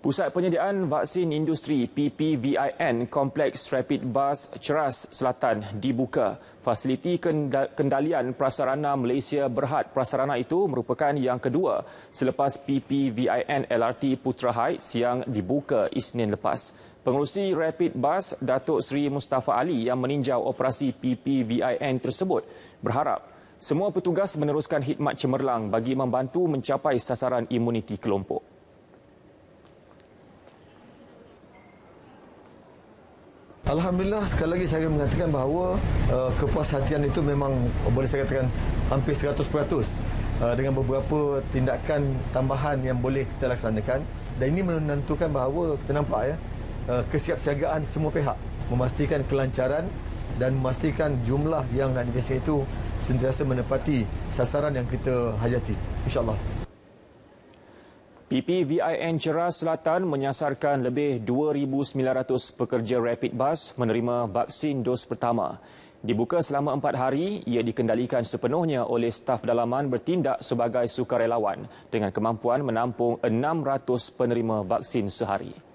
Pusat penyediaan vaksin industri PPVIN Kompleks Rapid Bus Ceras Selatan dibuka. Fasiliti kendalian prasarana Malaysia Berhad Prasarana itu merupakan yang kedua selepas PPVIN LRT Putra Heights yang dibuka Isnin lepas. Pengurusi Rapid Bus Datuk Seri Mustafa Ali yang meninjau operasi PPVIN tersebut berharap semua petugas meneruskan khidmat cemerlang bagi membantu mencapai sasaran imuniti kelompok. Alhamdulillah sekali lagi saya mengatakan bahawa uh, kepuas hatian itu memang boleh saya katakan hampir 100% uh, dengan beberapa tindakan tambahan yang boleh kita laksanakan dan ini menentukan bahawa kita nampak ya uh, kesiapsiagaan semua pihak memastikan kelancaran dan memastikan jumlah yang nak itu sentiasa menepati sasaran yang kita hajati insyaallah PPVIN Cera Selatan menyasarkan lebih 2,900 pekerja rapid bus menerima vaksin dos pertama. Dibuka selama empat hari, ia dikendalikan sepenuhnya oleh staf dalaman bertindak sebagai sukarelawan dengan kemampuan menampung 600 penerima vaksin sehari.